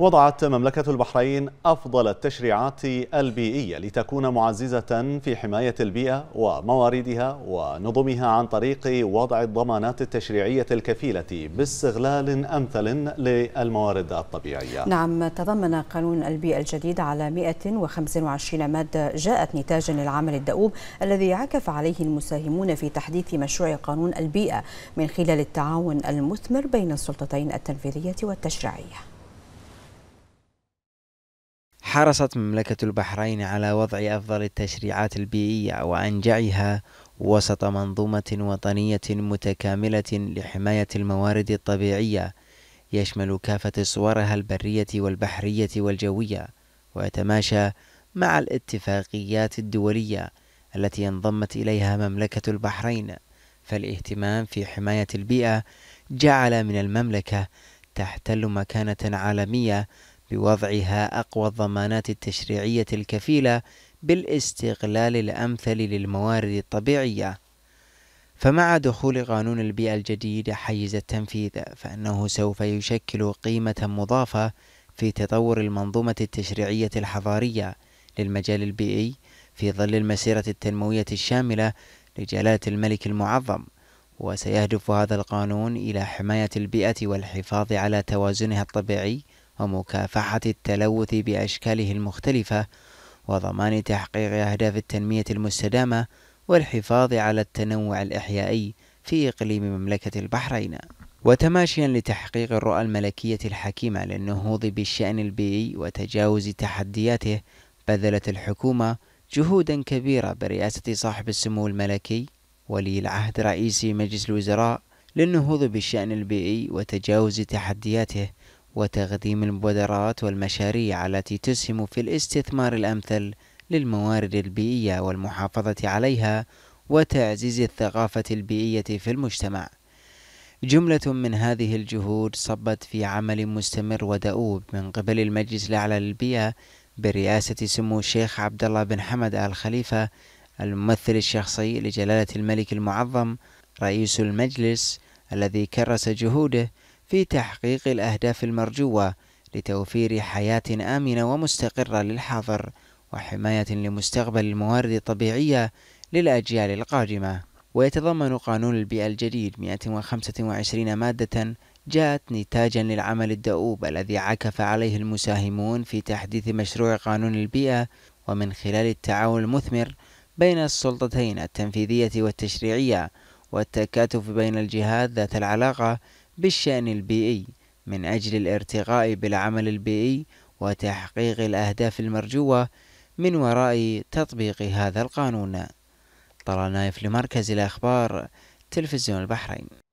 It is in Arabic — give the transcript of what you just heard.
وضعت مملكة البحرين أفضل التشريعات البيئية لتكون معززة في حماية البيئة ومواردها ونظمها عن طريق وضع الضمانات التشريعية الكفيلة باستغلال أمثل للموارد الطبيعية نعم تضمن قانون البيئة الجديد على 125 مادة جاءت نتاجا للعمل الدؤوب الذي عكف عليه المساهمون في تحديث مشروع قانون البيئة من خلال التعاون المثمر بين السلطتين التنفيذية والتشريعية حرصت مملكة البحرين على وضع أفضل التشريعات البيئية وأنجعها وسط منظومة وطنية متكاملة لحماية الموارد الطبيعية يشمل كافة صورها البرية والبحرية والجوية ويتماشى مع الاتفاقيات الدولية التي انضمت إليها مملكة البحرين فالاهتمام في حماية البيئة جعل من المملكة تحتل مكانة عالمية بوضعها أقوى الضمانات التشريعية الكفيلة بالاستغلال الأمثل للموارد الطبيعية فمع دخول قانون البيئة الجديد حيز التنفيذ فإنه سوف يشكل قيمة مضافة في تطور المنظومة التشريعية الحضارية للمجال البيئي في ظل المسيرة التنموية الشاملة لجلالة الملك المعظم وسيهدف هذا القانون إلى حماية البيئة والحفاظ على توازنها الطبيعي ومكافحة التلوث بأشكاله المختلفة وضمان تحقيق أهداف التنمية المستدامة والحفاظ على التنوع الإحيائي في إقليم مملكة البحرين وتماشيا لتحقيق الرؤى الملكية الحكيمة للنهوض بالشأن البيئي وتجاوز تحدياته بذلت الحكومة جهودا كبيرة برئاسة صاحب السمو الملكي ولي العهد رئيس مجلس الوزراء للنهوض بالشأن البيئي وتجاوز تحدياته وتقديم المبادرات والمشاريع التي تسهم في الاستثمار الأمثل للموارد البيئية والمحافظة عليها وتعزيز الثقافة البيئية في المجتمع. جملة من هذه الجهود صبت في عمل مستمر ودؤوب من قبل المجلس الأعلى للبيئة برئاسة سمو الشيخ عبد الله بن حمد آل خليفة الممثل الشخصي لجلالة الملك المعظم رئيس المجلس الذي كرس جهوده في تحقيق الأهداف المرجوة لتوفير حياة آمنة ومستقرة للحاضر وحماية لمستقبل الموارد الطبيعية للأجيال القادمة ويتضمن قانون البيئة الجديد 125 مادة جاءت نتاجا للعمل الدؤوب الذي عكف عليه المساهمون في تحديث مشروع قانون البيئة ومن خلال التعاون المثمر بين السلطتين التنفيذية والتشريعية والتكاتف بين الجهات ذات العلاقة بالشأن البيئي من أجل الارتقاء بالعمل البيئي وتحقيق الأهداف المرجوة من وراء تطبيق هذا القانون طلال نايف لمركز الأخبار تلفزيون البحرين